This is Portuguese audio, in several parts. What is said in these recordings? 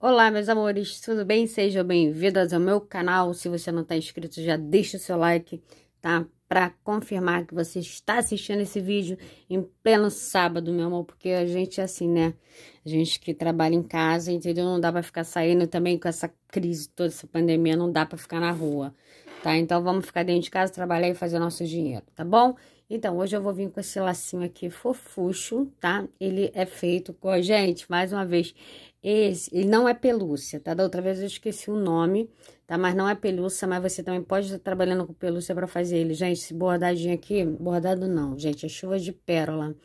Olá, meus amores, tudo bem? Sejam bem-vindas ao meu canal. Se você não está inscrito, já deixa o seu like, tá? Para confirmar que você está assistindo esse vídeo em pleno sábado, meu amor, porque a gente é assim, né? A gente que trabalha em casa, entendeu? Não dá para ficar saindo também com essa crise, toda essa pandemia, não dá para ficar na rua, tá? Então vamos ficar dentro de casa, trabalhar e fazer nosso dinheiro, tá bom? Então, hoje eu vou vir com esse lacinho aqui fofucho, tá? Ele é feito com... Gente, mais uma vez, esse, ele não é pelúcia, tá? Da outra vez eu esqueci o nome, tá? Mas não é pelúcia, mas você também pode estar trabalhando com pelúcia pra fazer ele. Gente, esse bordadinho aqui, bordado não, gente, é chuva de pérola,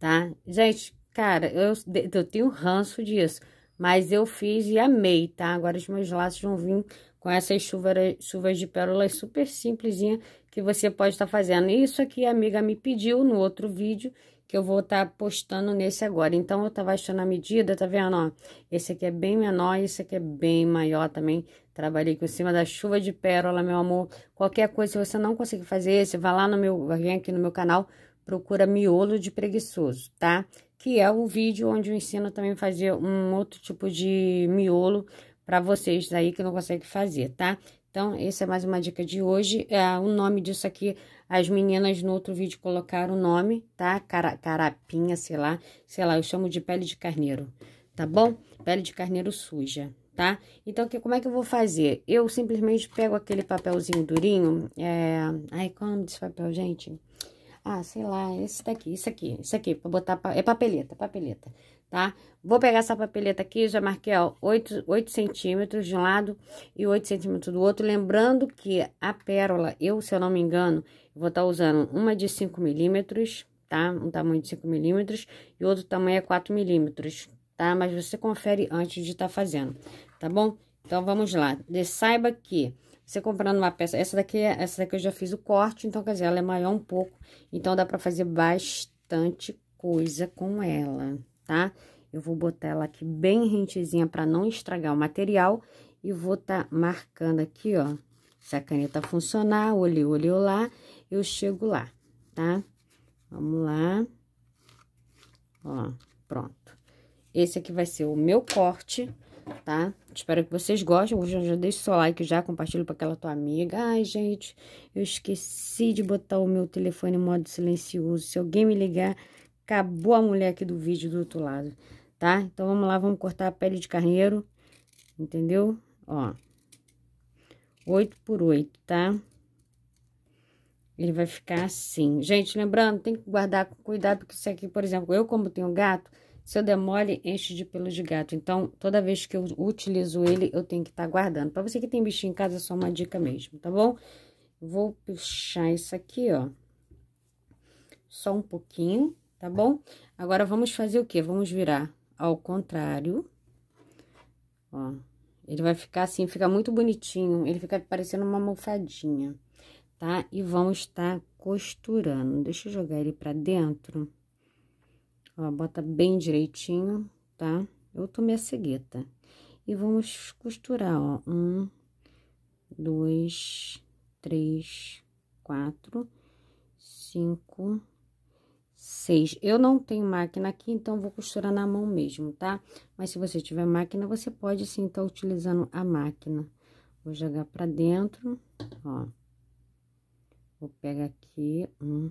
tá? Gente, cara, eu, eu tenho ranço disso, mas eu fiz e amei, tá? Agora os meus laços vão vir com essas chuvas, chuvas de pérolas super simplesinha que você pode estar tá fazendo. Isso aqui a amiga me pediu no outro vídeo, que eu vou estar tá postando nesse agora. Então, eu estava achando a medida, tá vendo, ó? Esse aqui é bem menor, esse aqui é bem maior também. Trabalhei com cima da chuva de pérola, meu amor. Qualquer coisa, se você não conseguir fazer esse, vai lá no meu, vem aqui no meu canal, procura miolo de preguiçoso, tá? Que é o vídeo onde eu ensino também fazer um outro tipo de miolo para vocês aí que não conseguem fazer, tá? Então, essa é mais uma dica de hoje. É, o nome disso aqui, as meninas no outro vídeo colocaram o nome, tá? Cara, carapinha, sei lá. Sei lá, eu chamo de pele de carneiro, tá bom? Pele de carneiro suja, tá? Então, que, como é que eu vou fazer? Eu simplesmente pego aquele papelzinho durinho. É... Ai, qual é o nome desse papel, gente? Ah, sei lá, esse daqui, isso aqui, isso aqui, pra botar... Pa... É papeleta, papeleta tá? Vou pegar essa papeleta aqui, já marquei, ó, 8, 8 centímetros de um lado e 8 centímetros do outro. Lembrando que a pérola, eu, se eu não me engano, vou estar tá usando uma de 5 milímetros, tá? Um tamanho de 5 milímetros e outro tamanho é 4 milímetros, tá? Mas você confere antes de estar tá fazendo, tá bom? Então, vamos lá. De, saiba que você comprando uma peça, essa daqui, é, essa daqui eu já fiz o corte, então, quer dizer, ela é maior um pouco. Então, dá pra fazer bastante coisa com ela, tá? Tá? Eu vou botar ela aqui bem rentezinha para não estragar o material e vou tá marcando aqui, ó. Se a caneta funcionar, olhei, olhei lá, eu chego lá, tá? Vamos lá. Ó, pronto. Esse aqui vai ser o meu corte, tá? Espero que vocês gostem. Hoje já deixa o seu like, já compartilha para aquela tua amiga. Ai, gente, eu esqueci de botar o meu telefone em modo silencioso. Se alguém me ligar, acabou a mulher aqui do vídeo do outro lado tá? Então, vamos lá, vamos cortar a pele de carneiro, entendeu? Ó, oito por oito, tá? Ele vai ficar assim. Gente, lembrando, tem que guardar com cuidado, porque isso aqui, por exemplo, eu como tenho gato, se eu mole enche de pelo de gato. Então, toda vez que eu utilizo ele, eu tenho que estar tá guardando. Para você que tem bichinho em casa, é só uma dica mesmo, tá bom? Vou puxar isso aqui, ó. Só um pouquinho, tá bom? Agora, vamos fazer o quê? Vamos virar ao contrário. Ó, ele vai ficar assim, fica muito bonitinho, ele fica parecendo uma almofadinha, tá? E vão estar costurando. Deixa eu jogar ele pra dentro. Ó, bota bem direitinho, tá? Eu tomei a cegueta. E vamos costurar, ó, um, dois, três, quatro, cinco, seis. Eu não tenho máquina aqui, então vou costurar na mão mesmo, tá? Mas se você tiver máquina, você pode sim estar tá utilizando a máquina. Vou jogar pra dentro, ó. Vou pegar aqui, um,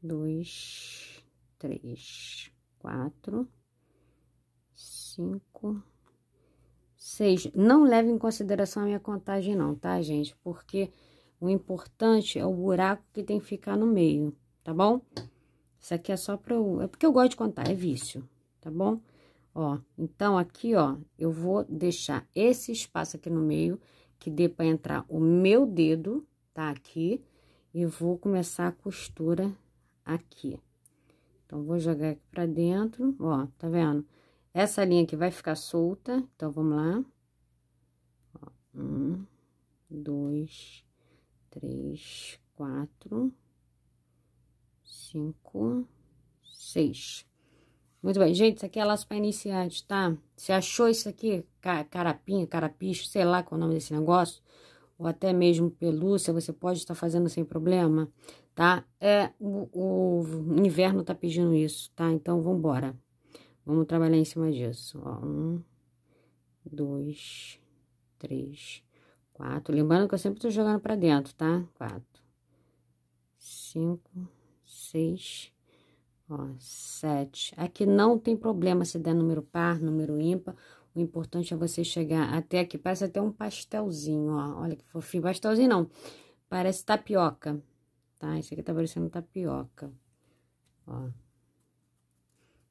dois, três, quatro, cinco, seis. Não leve em consideração a minha contagem não, tá, gente? Porque o importante é o buraco que tem que ficar no meio, tá bom? Isso aqui é só pra eu... É porque eu gosto de contar, é vício, tá bom? Ó, então aqui, ó, eu vou deixar esse espaço aqui no meio, que dê pra entrar o meu dedo, tá? Aqui. E vou começar a costura aqui. Então, vou jogar aqui pra dentro, ó, tá vendo? Essa linha aqui vai ficar solta, então, vamos lá. Ó, um, dois, três, quatro, cinco, seis. Muito bem, gente, isso aqui é laço para iniciantes, tá? Se achou isso aqui, carapinha, carapicho, sei lá qual é o nome desse negócio, ou até mesmo pelúcia, você pode estar fazendo sem problema, tá? É, o, o, o inverno tá pedindo isso, tá? Então, vambora. Vamos trabalhar em cima disso, ó. Um, dois, três, quatro. Lembrando que eu sempre tô jogando para dentro, tá? Quatro, cinco, seis, ó, sete. Aqui não tem problema se der número par, número ímpar. O importante é você chegar até aqui. Parece até um pastelzinho, ó. Olha que fofinho. Pastelzinho não. Parece tapioca, tá? Isso aqui tá parecendo tapioca, ó.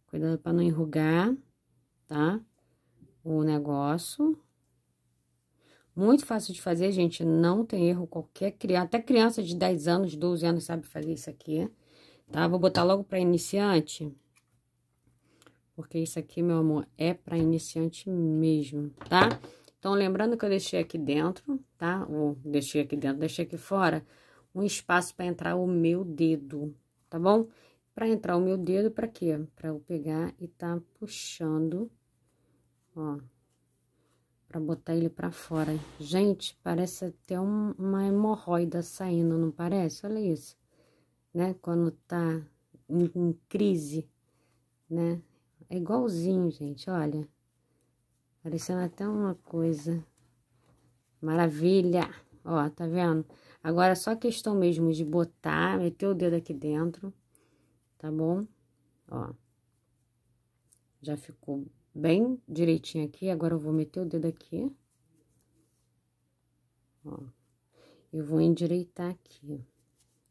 Cuidado pra não enrugar, tá? O negócio. Muito fácil de fazer, gente. Não tem erro qualquer criança. Até criança de 10 anos, 12 anos sabe fazer isso aqui tá? Vou botar logo para iniciante, porque isso aqui, meu amor, é para iniciante mesmo, tá? Então, lembrando que eu deixei aqui dentro, tá? Ou deixei aqui dentro, deixei aqui fora, um espaço para entrar o meu dedo, tá bom? Para entrar o meu dedo, para quê? Para eu pegar e tá puxando, ó, para botar ele para fora. Gente, parece até um, uma hemorroida saindo, não parece? Olha isso né? Quando tá em, em crise, né? É igualzinho, gente, olha. Parecendo até uma coisa. Maravilha! Ó, tá vendo? Agora é só questão mesmo de botar, meter o dedo aqui dentro, tá bom? Ó. Já ficou bem direitinho aqui. Agora eu vou meter o dedo aqui. Ó. Eu vou endireitar aqui,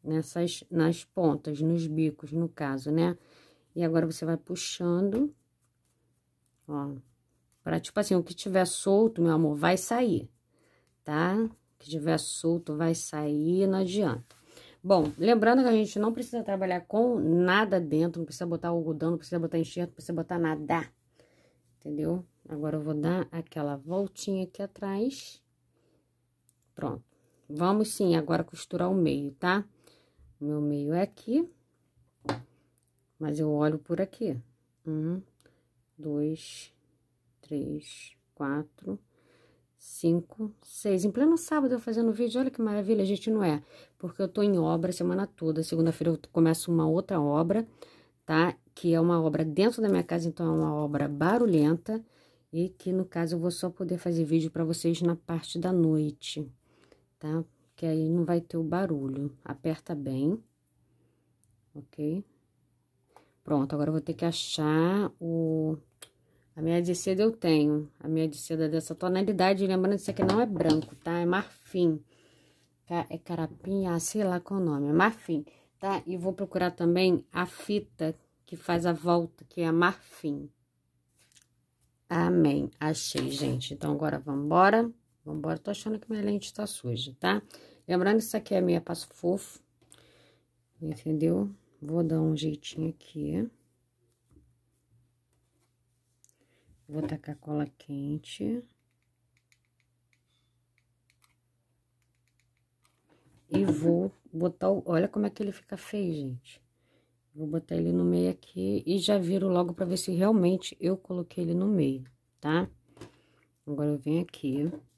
nessas nas pontas, nos bicos, no caso, né? E agora você vai puxando, ó, para tipo assim, o que tiver solto, meu amor, vai sair, tá? O que tiver solto vai sair, não adianta. Bom, lembrando que a gente não precisa trabalhar com nada dentro, não precisa botar algodão, não precisa botar enxerto, não precisa botar nada, entendeu? Agora eu vou dar aquela voltinha aqui atrás. Pronto. Vamos sim agora costurar o meio, tá? meu meio é aqui, mas eu olho por aqui. Um, dois, três, quatro, cinco, seis. Em pleno sábado eu fazendo vídeo, olha que maravilha, gente, não é? Porque eu tô em obra a semana toda, segunda-feira eu começo uma outra obra, tá? Que é uma obra dentro da minha casa, então é uma obra barulhenta. E que, no caso, eu vou só poder fazer vídeo para vocês na parte da noite, tá? que aí não vai ter o barulho. Aperta bem, ok? Pronto, agora eu vou ter que achar o... A minha de seda eu tenho, a minha de seda dessa tonalidade, lembrando que isso aqui não é branco, tá? É marfim, é carapinha, sei lá qual é o nome, é marfim, tá? E vou procurar também a fita que faz a volta, que é marfim. Amém, achei, gente. Então, agora vamos embora. Vambora, tô achando que minha lente tá suja, tá? Lembrando que isso aqui é meia passo fofo, entendeu? Vou dar um jeitinho aqui. Vou tacar cola quente. E vou botar o... Olha como é que ele fica feio, gente. Vou botar ele no meio aqui e já viro logo pra ver se realmente eu coloquei ele no meio, tá? Agora eu venho aqui, ó.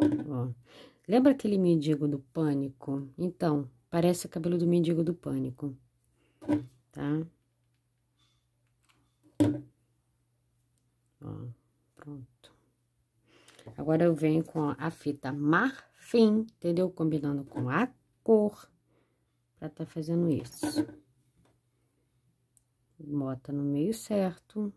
Ó. Lembra aquele mendigo do pânico? Então, parece o cabelo do mendigo do pânico, tá? Ó, pronto. Agora eu venho com a fita marfim, entendeu? Combinando com a cor, pra tá fazendo isso. Bota no meio certo.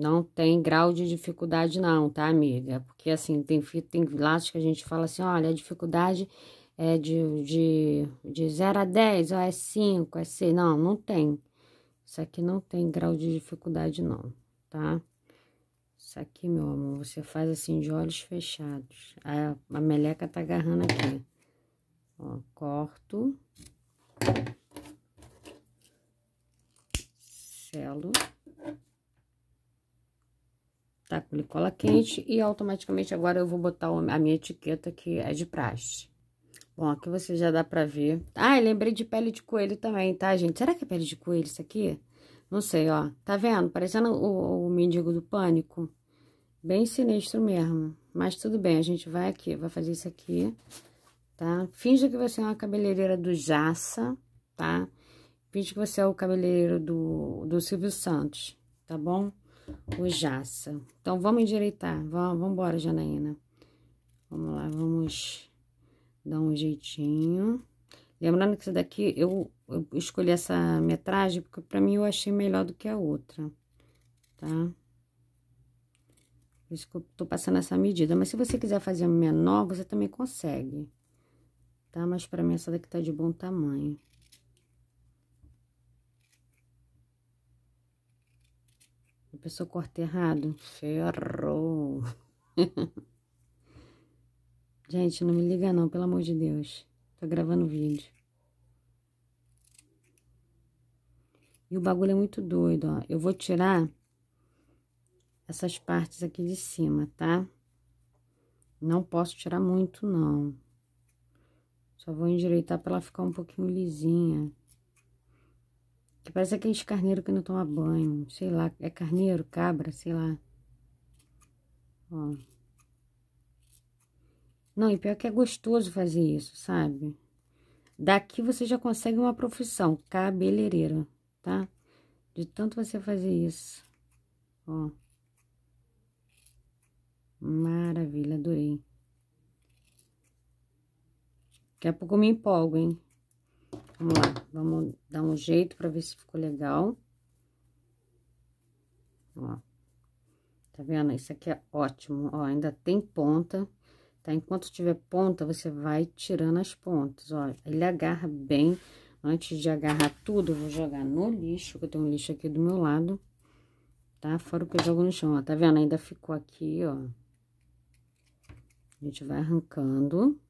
Não tem grau de dificuldade não, tá, amiga? Porque, assim, tem, tem laços que a gente fala assim, olha, a dificuldade é de, de, de 0 a 10, ou é 5, é 6. Não, não tem. Isso aqui não tem grau de dificuldade não, tá? Isso aqui, meu amor, você faz assim de olhos fechados. A, a meleca tá agarrando aqui. Ó, corto. Selo tá? Com cola quente e automaticamente agora eu vou botar a minha etiqueta que é de praxe. Bom, aqui você já dá pra ver. Ah, lembrei de pele de coelho também, tá, gente? Será que é pele de coelho isso aqui? Não sei, ó. Tá vendo? Parecendo o, o mendigo do pânico. Bem sinistro mesmo. Mas tudo bem, a gente vai aqui, vai fazer isso aqui, tá? Finge que você é uma cabeleireira do Jaça, tá? Finge que você é o cabeleireiro do, do Silvio Santos, tá bom? o jaça. Então, vamos endireitar. Vamos, vamos embora, Janaína. Vamos lá, vamos dar um jeitinho. Lembrando que isso daqui, eu, eu escolhi essa metragem porque pra mim eu achei melhor do que a outra, tá? Por isso que eu tô passando essa medida. Mas se você quiser fazer menor, você também consegue, tá? Mas pra mim essa daqui tá de bom tamanho. A pessoa corta errado. Ferrou. Gente, não me liga não, pelo amor de Deus. Tô gravando vídeo. E o bagulho é muito doido, ó. Eu vou tirar essas partes aqui de cima, tá? Não posso tirar muito, não. Só vou endireitar pra ela ficar um pouquinho lisinha. Que parece aqueles carneiro que não toma banho. Sei lá, é carneiro, cabra, sei lá. Ó. Não, e pior que é gostoso fazer isso, sabe? Daqui você já consegue uma profissão, cabeleireira, tá? De tanto você fazer isso. Ó. Maravilha, adorei. Daqui a pouco eu me empolgo, hein? Vamos lá, vamos dar um jeito para ver se ficou legal. Ó, tá vendo? Isso aqui é ótimo, ó, ainda tem ponta, tá? Enquanto tiver ponta, você vai tirando as pontas, ó. Ele agarra bem, antes de agarrar tudo, eu vou jogar no lixo, que eu tenho um lixo aqui do meu lado, tá? Fora o que eu jogo no chão, ó, tá vendo? Ainda ficou aqui, ó. A gente vai arrancando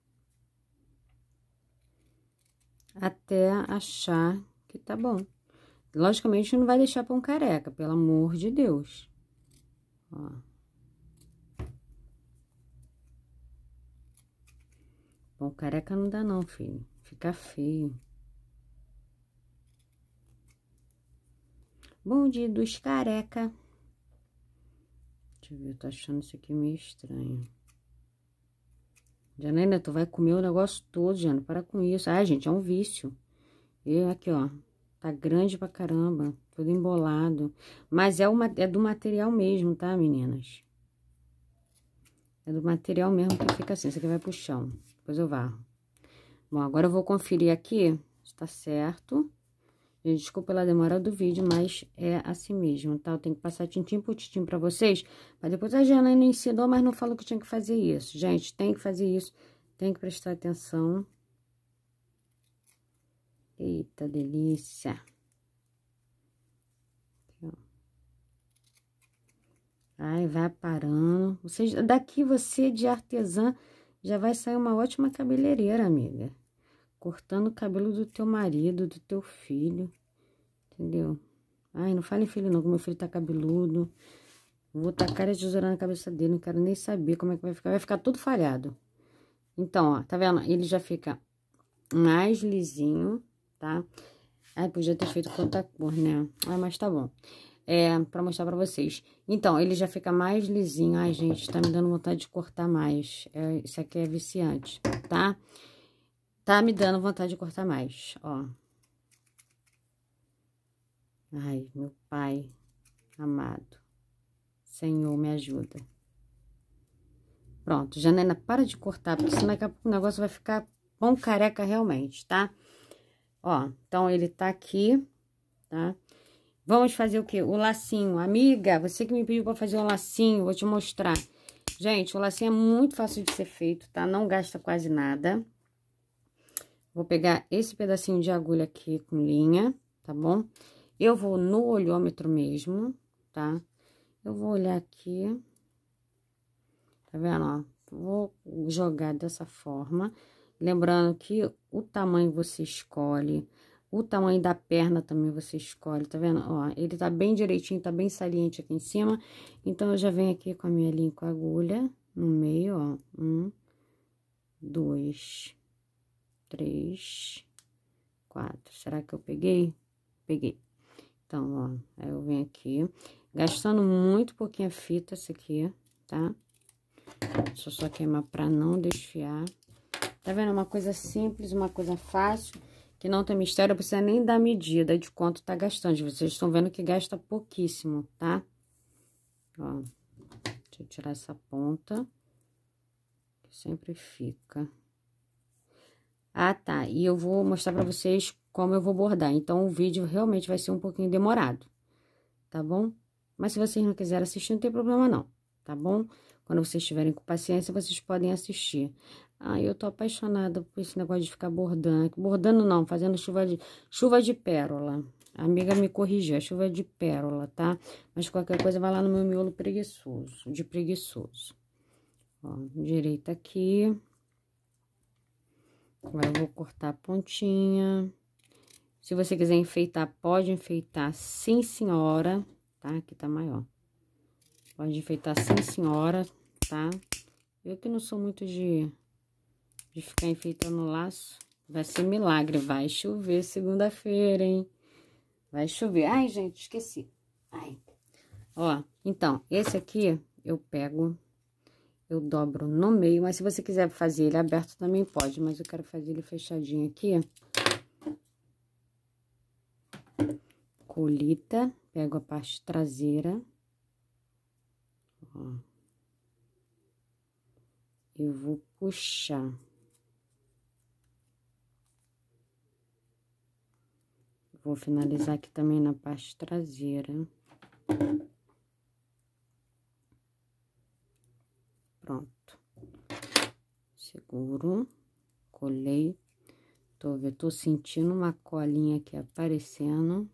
até achar que tá bom. Logicamente, não vai deixar pão careca, pelo amor de Deus. Ó. Pão careca não dá não, filho. Fica feio. Bom dia dos careca. Deixa eu ver, eu tô achando isso aqui meio estranho. Janaina, tu vai comer o negócio todo, Jana, para com isso. Ai, gente, é um vício. E aqui, ó, tá grande pra caramba, tudo embolado. Mas é, uma, é do material mesmo, tá, meninas? É do material mesmo que fica assim, isso aqui vai pro chão. Depois eu varro. Bom, agora eu vou conferir aqui se tá certo. Desculpa pela demora do vídeo, mas é assim mesmo, tá? Eu tenho que passar tintim por tintim pra vocês. Mas depois a Janaína ensinou, mas não falou que tinha que fazer isso. Gente, tem que fazer isso. Tem que prestar atenção. Eita, delícia. Aí, vai parando. Vocês, daqui você de artesã já vai sair uma ótima cabeleireira, amiga cortando o cabelo do teu marido, do teu filho. Entendeu? Ai, não fale em filho não, que meu filho tá cabeludo. Vou tacar a tesoura na cabeça dele, não quero nem saber como é que vai ficar. Vai ficar tudo falhado. Então, ó, tá vendo? Ele já fica mais lisinho, tá? Ai, podia ter feito com outra cor, né? Ai, ah, mas tá bom. É, pra mostrar pra vocês. Então, ele já fica mais lisinho. Ai, gente, tá me dando vontade de cortar mais. É, isso aqui é viciante, tá? Tá me dando vontade de cortar mais, ó. Ai, meu Pai amado, Senhor, me ajuda. Pronto, Janena, para de cortar, porque senão daqui a pouco o negócio vai ficar bom careca realmente, tá? Ó, então ele tá aqui, tá? Vamos fazer o quê? O lacinho. Amiga, você que me pediu pra fazer um lacinho, vou te mostrar. Gente, o lacinho é muito fácil de ser feito, tá? Não gasta quase nada. Vou pegar esse pedacinho de agulha aqui com linha, tá bom? Tá bom? Eu vou no olhômetro mesmo, tá? Eu vou olhar aqui. Tá vendo, ó? Vou jogar dessa forma. Lembrando que o tamanho você escolhe, o tamanho da perna também você escolhe, tá vendo? Ó, ele tá bem direitinho, tá bem saliente aqui em cima. Então, eu já venho aqui com a minha linha com a agulha no meio, ó. Um, dois, três, quatro. Será que eu peguei? Peguei. Então, ó, aí eu venho aqui, gastando muito pouquinha fita essa aqui, tá? Deixa eu só queimar pra não desfiar. Tá vendo? Uma coisa simples, uma coisa fácil, que não tem mistério, não precisa nem dar medida de quanto tá gastando. Vocês estão vendo que gasta pouquíssimo, tá? Ó, deixa eu tirar essa ponta, que sempre fica... Ah, tá. E eu vou mostrar pra vocês como eu vou bordar. Então, o vídeo realmente vai ser um pouquinho demorado, tá bom? Mas se vocês não quiserem assistir, não tem problema não, tá bom? Quando vocês estiverem com paciência, vocês podem assistir. Ah, eu tô apaixonada por esse negócio de ficar bordando. Bordando não, fazendo chuva de, chuva de pérola. A amiga me corrigiu, é chuva de pérola, tá? Mas qualquer coisa vai lá no meu miolo preguiçoso, de preguiçoso. Ó, direita aqui. Agora eu vou cortar a pontinha. Se você quiser enfeitar, pode enfeitar sim, senhora, tá? Aqui tá maior. Pode enfeitar sim, senhora, tá? Eu que não sou muito de, de ficar enfeitando o laço. Vai ser milagre, vai chover segunda-feira, hein? Vai chover. Ai, gente, esqueci. Ai. Ó, então, esse aqui eu pego eu dobro no meio, mas se você quiser fazer ele aberto também pode, mas eu quero fazer ele fechadinho aqui. Colita, pego a parte traseira. Ó. Eu vou puxar. Vou finalizar aqui também na parte traseira. Pronto. Seguro. Colei. Tô, eu tô sentindo uma colinha aqui aparecendo.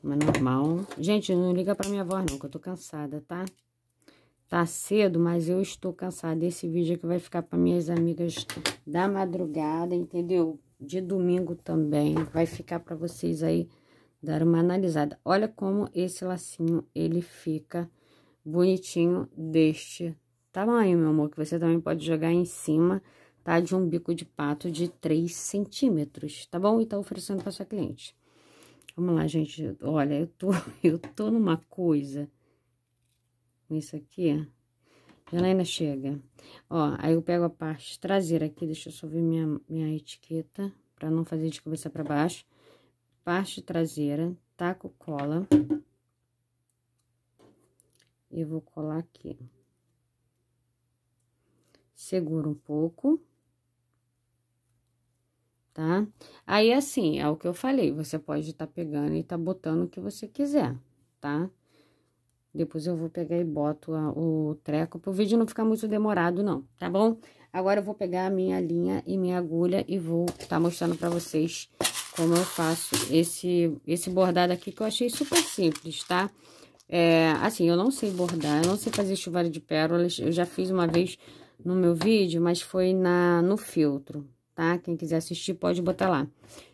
Mas normal. Gente, não liga pra minha voz não, que eu tô cansada, tá? Tá cedo, mas eu estou cansada. Esse vídeo aqui vai ficar para minhas amigas da madrugada, entendeu? De domingo também. Vai ficar para vocês aí dar uma analisada. Olha como esse lacinho, ele fica bonitinho deste tamanho, meu amor, que você também pode jogar em cima, tá? De um bico de pato de 3 centímetros, tá bom? E tá oferecendo pra sua cliente. Vamos lá, gente. Olha, eu tô, eu tô numa coisa. Isso aqui, Janaína chega. Ó, aí eu pego a parte traseira aqui, deixa eu só ver minha, minha etiqueta, pra não fazer de cabeça pra baixo. Parte traseira, taco cola. E vou colar aqui. Seguro um pouco. Tá? Aí, assim, é o que eu falei, você pode estar tá pegando e tá botando o que você quiser, tá? Depois eu vou pegar e boto a, o treco, para o vídeo não ficar muito demorado não, tá bom? Agora eu vou pegar a minha linha e minha agulha e vou estar tá mostrando para vocês como eu faço esse, esse bordado aqui que eu achei super simples, tá? É, assim, eu não sei bordar, eu não sei fazer chuveiro de pérolas, eu já fiz uma vez no meu vídeo, mas foi na, no filtro, tá? Quem quiser assistir pode botar lá.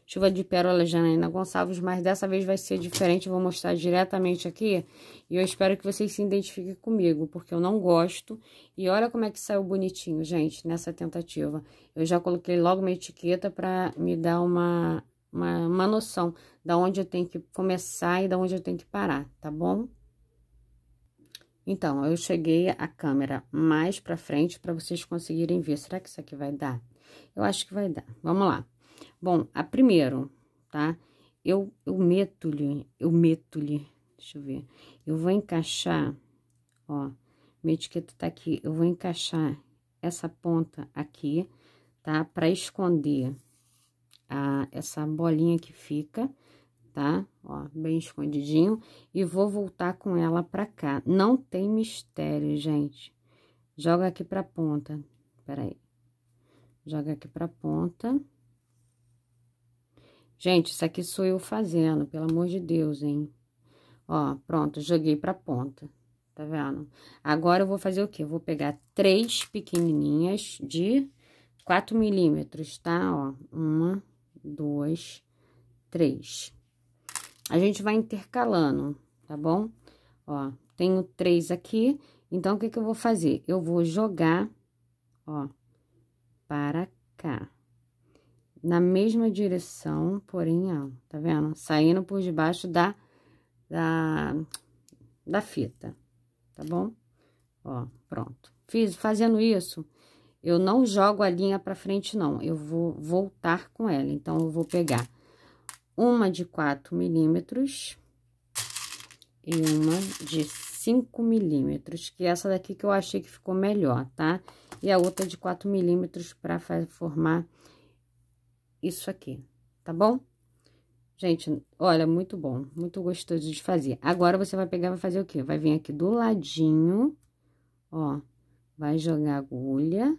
Chuva de Pérola Janaína Gonçalves, mas dessa vez vai ser diferente, vou mostrar diretamente aqui. E eu espero que vocês se identifiquem comigo, porque eu não gosto. E olha como é que saiu bonitinho, gente, nessa tentativa. Eu já coloquei logo minha etiqueta pra me dar uma, uma, uma noção da onde eu tenho que começar e da onde eu tenho que parar, tá bom? Então, eu cheguei a câmera mais pra frente para vocês conseguirem ver. Será que isso aqui vai dar? Eu acho que vai dar. Vamos lá. Bom, a primeiro, tá? Eu, eu meto-lhe, eu meto-lhe, deixa eu ver. Eu vou encaixar, ó, minha etiqueta tá aqui. Eu vou encaixar essa ponta aqui, tá? Pra esconder a, essa bolinha que fica, tá? Ó, bem escondidinho. E vou voltar com ela pra cá. Não tem mistério, gente. Joga aqui pra ponta. Peraí. Joga aqui pra ponta. Gente, isso aqui sou eu fazendo, pelo amor de Deus, hein? Ó, pronto, joguei pra ponta, tá vendo? Agora, eu vou fazer o quê? Eu vou pegar três pequenininhas de 4 milímetros, tá? Ó, uma, duas, três a gente vai intercalando, tá bom? Ó, tenho três aqui, então o que que eu vou fazer? Eu vou jogar, ó, para cá. Na mesma direção, porém, ó, tá vendo? Saindo por debaixo da, da, da fita, tá bom? Ó, pronto. Fiz, fazendo isso, eu não jogo a linha para frente, não. Eu vou voltar com ela, então, eu vou pegar uma de 4 milímetros e uma de 5 milímetros, que é essa daqui que eu achei que ficou melhor, tá? E a outra de 4 milímetros para formar isso aqui, tá bom? Gente, olha, muito bom, muito gostoso de fazer. Agora, você vai pegar vai fazer o quê? Vai vir aqui do ladinho, ó, vai jogar agulha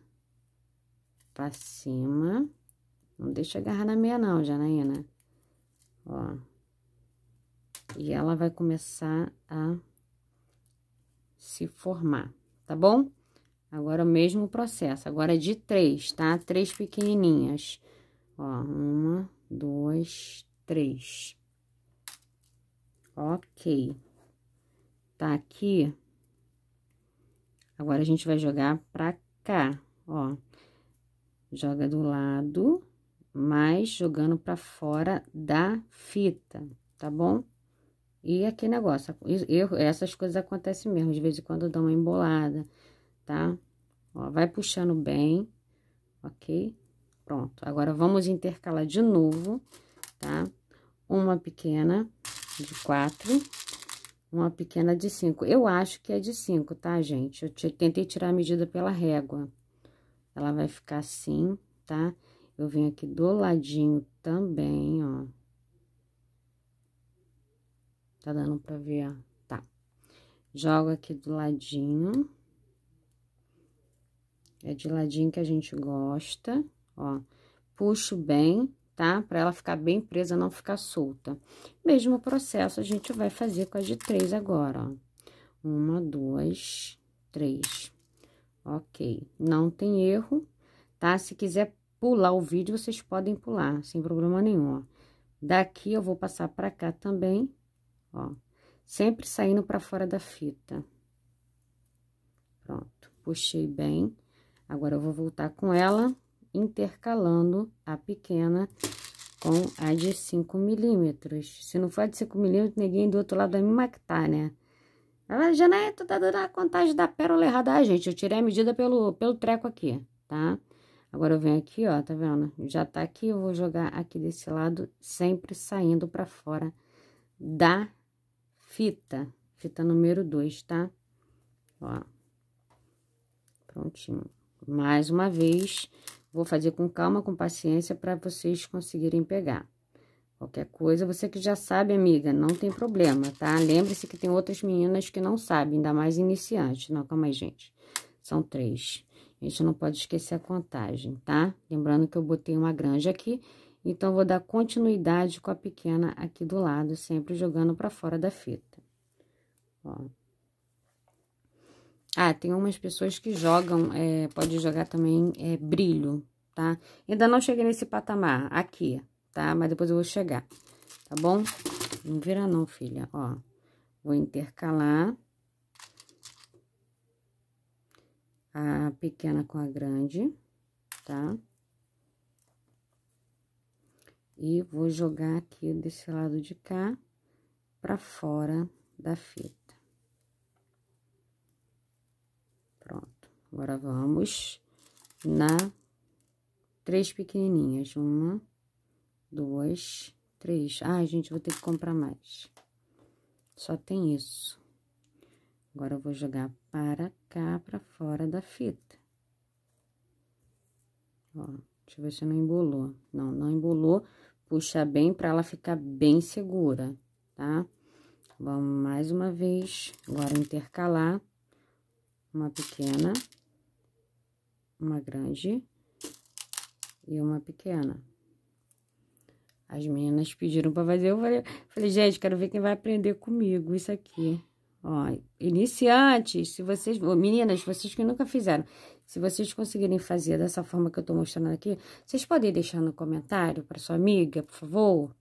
pra cima. Não deixa agarrar na meia não, Janaína. Ó. E ela vai começar a se formar, tá bom? Agora, o mesmo processo. Agora, de três, tá? Três pequenininhas. Ó, uma, dois, três. Ok. Tá aqui. Agora, a gente vai jogar pra cá, ó. Joga do lado mas jogando para fora da fita, tá bom? E aqui negócio, eu, essas coisas acontecem mesmo, de vez em quando dá uma embolada, tá? Ó, vai puxando bem, ok? Pronto, agora vamos intercalar de novo, tá? Uma pequena de quatro, uma pequena de cinco. Eu acho que é de cinco, tá, gente? Eu tentei tirar a medida pela régua. Ela vai ficar assim, tá? Tá? Eu venho aqui do ladinho também, ó. Tá dando pra ver, ó. Tá. Jogo aqui do ladinho. É de ladinho que a gente gosta, ó. Puxo bem, tá? Pra ela ficar bem presa, não ficar solta. Mesmo processo a gente vai fazer com a de três agora, ó. Uma, duas, três. Ok. Não tem erro, tá? Se quiser pular o vídeo, vocês podem pular, sem problema nenhum, ó. Daqui eu vou passar pra cá também, ó. Sempre saindo pra fora da fita. Pronto, puxei bem. Agora, eu vou voltar com ela, intercalando a pequena com a de 5 milímetros. Se não for de 5 milímetros, ninguém do outro lado vai me matar, né? Ela, Janaína, é, tu tá dando a contagem da pérola errada. Ah, gente, eu tirei a medida pelo, pelo treco aqui, tá? Tá? Agora eu venho aqui, ó, tá vendo? Já tá aqui, eu vou jogar aqui desse lado, sempre saindo pra fora da fita. Fita número 2, tá? Ó. Prontinho. Mais uma vez, vou fazer com calma, com paciência, pra vocês conseguirem pegar. Qualquer coisa, você que já sabe, amiga, não tem problema, tá? Lembre-se que tem outras meninas que não sabem, ainda mais iniciantes. Não, calma aí, gente. São três. A gente não pode esquecer a contagem, tá? Lembrando que eu botei uma granja aqui, então vou dar continuidade com a pequena aqui do lado, sempre jogando para fora da fita. Ó. Ah, tem umas pessoas que jogam, é, pode jogar também é, brilho, tá? Ainda não cheguei nesse patamar aqui, tá? Mas depois eu vou chegar, tá bom? Não vira não, filha, ó. Vou intercalar. a pequena com a grande, tá? E vou jogar aqui desse lado de cá para fora da fita. Pronto. Agora vamos na três pequenininhas. Uma, duas, três. Ah, gente, vou ter que comprar mais. Só tem isso. Agora, eu vou jogar para cá, para fora da fita. Ó, deixa eu ver se não embolou. Não, não embolou. Puxa bem para ela ficar bem segura, tá? Vamos mais uma vez, agora intercalar uma pequena, uma grande e uma pequena. As meninas pediram para fazer, eu falei, falei, gente, quero ver quem vai aprender comigo isso aqui. Ó, iniciantes, se vocês, meninas, vocês que nunca fizeram, se vocês conseguirem fazer dessa forma que eu tô mostrando aqui, vocês podem deixar no comentário para sua amiga, por favor,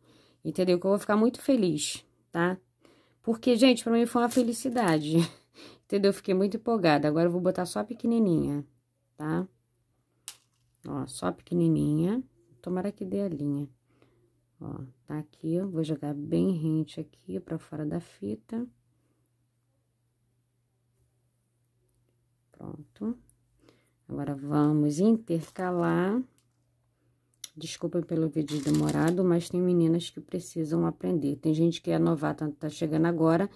entendeu? Que eu vou ficar muito feliz, tá? Porque, gente, para mim foi uma felicidade, entendeu? fiquei muito empolgada. Agora eu vou botar só a pequenininha, tá? Ó, só a pequenininha. Tomara que dê a linha. Ó, tá aqui, eu vou jogar bem rente aqui para fora da fita. Pronto. Agora, vamos intercalar. Desculpem pelo vídeo demorado, mas tem meninas que precisam aprender. Tem gente que é novata, tá chegando agora,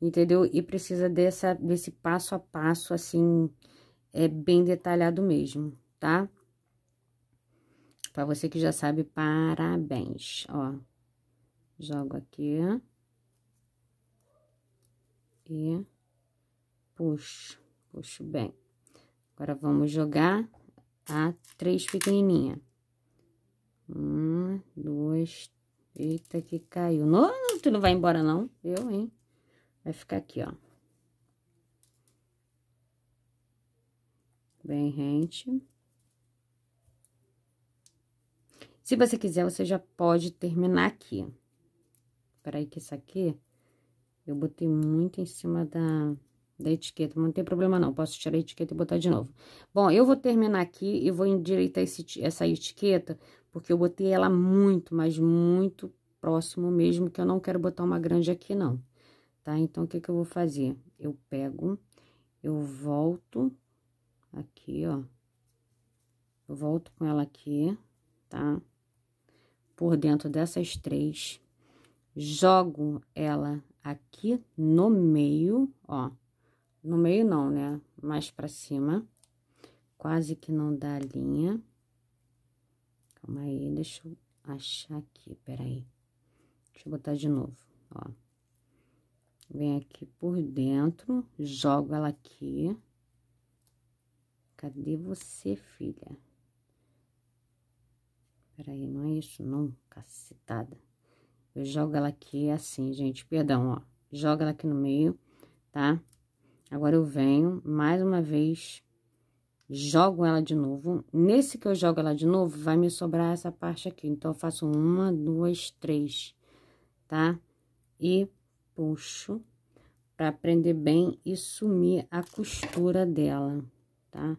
entendeu? E precisa dessa, desse passo a passo, assim, é bem detalhado mesmo, tá? Pra você que já sabe, parabéns, ó. Jogo aqui. E puxo. Puxo bem. Agora, vamos jogar a três pequenininha. Um, dois, eita que caiu. Não, tu não vai embora não, eu, hein? Vai ficar aqui, ó. Bem rente. Se você quiser, você já pode terminar aqui. Peraí que isso aqui, eu botei muito em cima da da etiqueta, mas não tem problema não, posso tirar a etiqueta e botar de novo. Bom, eu vou terminar aqui e vou endireitar esse, essa etiqueta, porque eu botei ela muito, mas muito próximo mesmo, que eu não quero botar uma grande aqui não, tá? Então, o que que eu vou fazer? Eu pego, eu volto aqui, ó, eu volto com ela aqui, tá? Por dentro dessas três, jogo ela aqui no meio, ó, no meio não, né? Mais pra cima. Quase que não dá linha. Calma aí, deixa eu achar aqui, peraí. Deixa eu botar de novo, ó. Vem aqui por dentro, jogo ela aqui. Cadê você, filha? Peraí, não é isso não, cacetada. Eu jogo ela aqui assim, gente, perdão, ó. Joga ela aqui no meio, tá? Tá? Agora eu venho mais uma vez, jogo ela de novo. Nesse que eu jogo ela de novo, vai me sobrar essa parte aqui. Então, eu faço uma, duas, três, tá? E puxo para prender bem e sumir a costura dela, tá?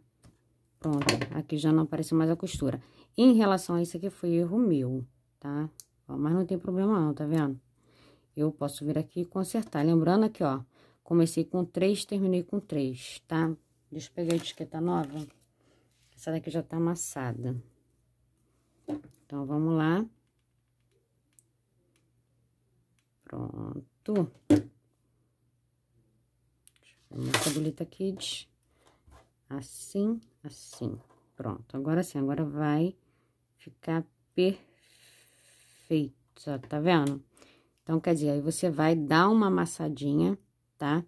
Pronto, aqui já não apareceu mais a costura. Em relação a isso aqui, foi erro meu, tá? mas não tem problema não, tá vendo? Eu posso vir aqui e consertar. Lembrando aqui, ó, Comecei com três, terminei com três, tá? Deixa eu pegar a etiqueta nova. Essa daqui já tá amassada. Então, vamos lá. Pronto. Deixa eu pegar Kids. Assim, assim. Pronto, agora sim, agora vai ficar perfeito, tá vendo? Então, quer dizer, aí você vai dar uma amassadinha tá?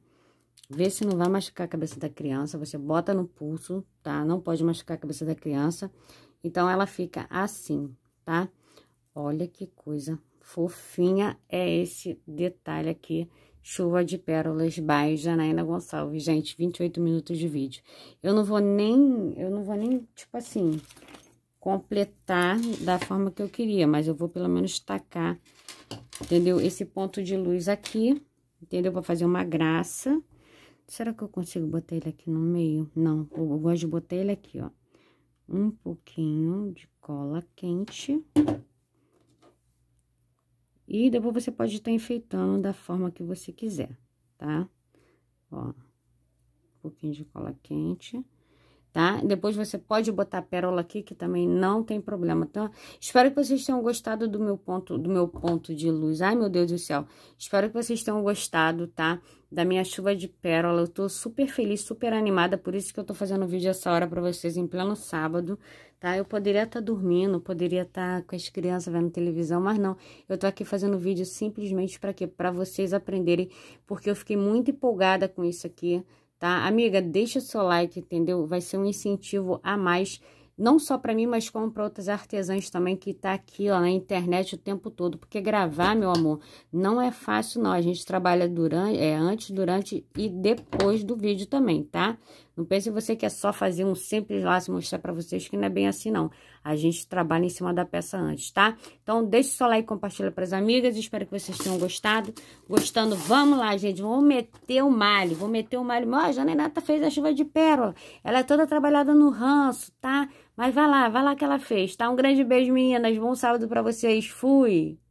Vê se não vai machucar a cabeça da criança, você bota no pulso, tá? Não pode machucar a cabeça da criança. Então, ela fica assim, tá? Olha que coisa fofinha é esse detalhe aqui. Chuva de Pérolas by Janaína Gonçalves. Gente, 28 minutos de vídeo. Eu não vou nem, eu não vou nem, tipo assim, completar da forma que eu queria, mas eu vou pelo menos tacar, entendeu? Esse ponto de luz aqui, entendeu? Vou fazer uma graça. Será que eu consigo botar ele aqui no meio? Não, eu, eu gosto de botar ele aqui, ó. Um pouquinho de cola quente. E depois você pode estar enfeitando da forma que você quiser, tá? Ó, um pouquinho de cola quente tá? Depois você pode botar pérola aqui, que também não tem problema, Então Espero que vocês tenham gostado do meu ponto, do meu ponto de luz. Ai, meu Deus do céu. Espero que vocês tenham gostado, tá? Da minha chuva de pérola. Eu tô super feliz, super animada, por isso que eu tô fazendo o vídeo essa hora pra vocês em pleno sábado, tá? Eu poderia estar tá dormindo, poderia estar tá com as crianças vendo televisão, mas não. Eu tô aqui fazendo vídeo simplesmente pra quê? Pra vocês aprenderem, porque eu fiquei muito empolgada com isso aqui, tá? Amiga, deixa o seu like, entendeu? Vai ser um incentivo a mais, não só para mim, mas como para outras artesãs também que tá aqui, ó, na internet o tempo todo, porque gravar, meu amor, não é fácil não. A gente trabalha durante, é antes, durante e depois do vídeo também, tá? Não pense você que é só fazer um simples laço mostrar para vocês que não é bem assim não a gente trabalha em cima da peça antes, tá? Então, deixa o seu like e compartilha para as amigas. Espero que vocês tenham gostado. Gostando, vamos lá, gente. Vou meter o malho. Vou meter o malho. Ó, a Janenata fez a chuva de pérola. Ela é toda trabalhada no ranço, tá? Mas vai lá, vai lá que ela fez, tá? Um grande beijo, meninas. Bom sábado para vocês. Fui!